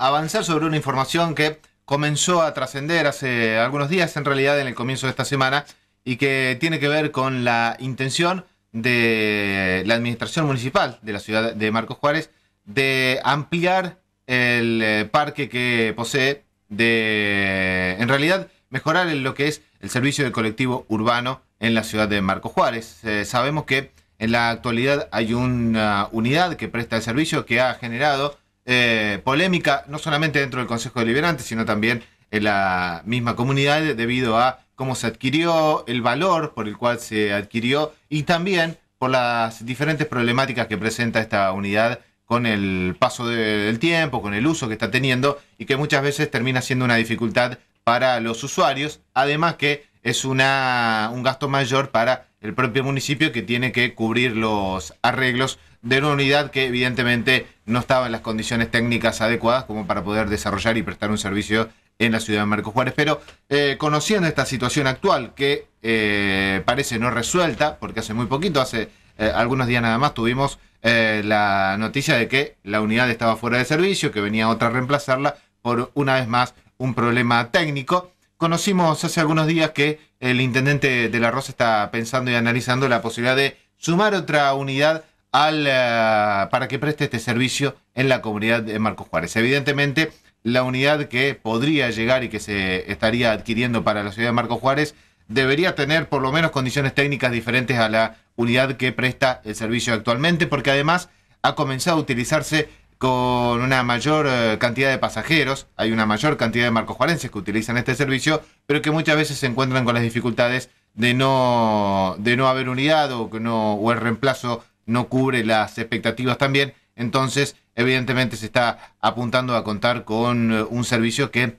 avanzar sobre una información que comenzó a trascender hace algunos días, en realidad en el comienzo de esta semana, y que tiene que ver con la intención de la Administración Municipal de la ciudad de Marcos Juárez de ampliar el eh, parque que posee, de en realidad mejorar lo que es el servicio de colectivo urbano en la ciudad de Marcos Juárez. Eh, sabemos que en la actualidad hay una unidad que presta el servicio que ha generado eh, polémica, no solamente dentro del Consejo Deliberante, sino también en la misma comunidad debido a cómo se adquirió, el valor por el cual se adquirió y también por las diferentes problemáticas que presenta esta unidad con el paso del tiempo, con el uso que está teniendo y que muchas veces termina siendo una dificultad para los usuarios, además que es una, un gasto mayor para el propio municipio que tiene que cubrir los arreglos de una unidad que evidentemente no estaba en las condiciones técnicas adecuadas como para poder desarrollar y prestar un servicio en la ciudad de Marcos Juárez. Pero eh, conociendo esta situación actual que eh, parece no resuelta, porque hace muy poquito, hace eh, algunos días nada más, tuvimos eh, la noticia de que la unidad estaba fuera de servicio, que venía otra a reemplazarla por una vez más un problema técnico conocimos hace algunos días que el intendente de La Rosa está pensando y analizando la posibilidad de sumar otra unidad eh, para que preste este servicio en la comunidad de Marcos Juárez. Evidentemente, la unidad que podría llegar y que se estaría adquiriendo para la ciudad de Marcos Juárez debería tener por lo menos condiciones técnicas diferentes a la unidad que presta el servicio actualmente, porque además ha comenzado a utilizarse con una mayor eh, cantidad de pasajeros, hay una mayor cantidad de marcos juarenses que utilizan este servicio, pero que muchas veces se encuentran con las dificultades de no, de no haber unidad o, que no, o el reemplazo no cubre las expectativas también. Entonces, evidentemente se está apuntando a contar con eh, un servicio que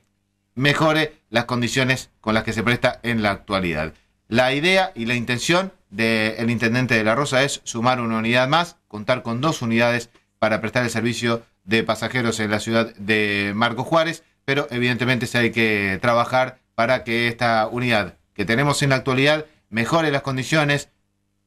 mejore las condiciones con las que se presta en la actualidad. La idea y la intención del intendente de La Rosa es sumar una unidad más, contar con dos unidades para prestar el servicio de pasajeros en la ciudad de Marco Juárez, pero evidentemente se hay que trabajar para que esta unidad que tenemos en la actualidad mejore las condiciones,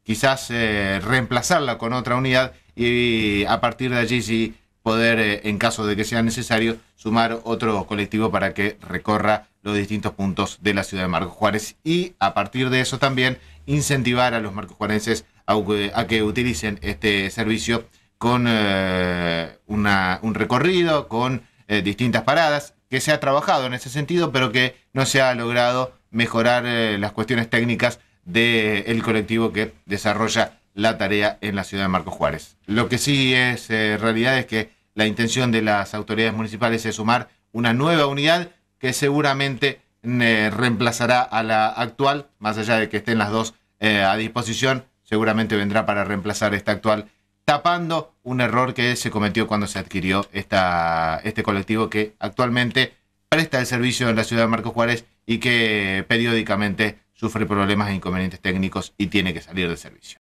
quizás eh, reemplazarla con otra unidad y a partir de allí sí poder, eh, en caso de que sea necesario, sumar otro colectivo para que recorra los distintos puntos de la ciudad de Marcos Juárez y a partir de eso también incentivar a los marcos juarenses a que utilicen este servicio con eh, un recorrido, con eh, distintas paradas, que se ha trabajado en ese sentido, pero que no se ha logrado mejorar eh, las cuestiones técnicas del colectivo que desarrolla la tarea en la ciudad de Marcos Juárez. Lo que sí es realidad es que la intención de las autoridades municipales es sumar una nueva unidad que seguramente mm, reemplazará a la actual, más allá de que estén las dos a disposición, seguramente vendrá para reemplazar esta actual tapando un error que se cometió cuando se adquirió esta, este colectivo que actualmente presta el servicio en la ciudad de Marcos Juárez y que periódicamente sufre problemas e inconvenientes técnicos y tiene que salir del servicio.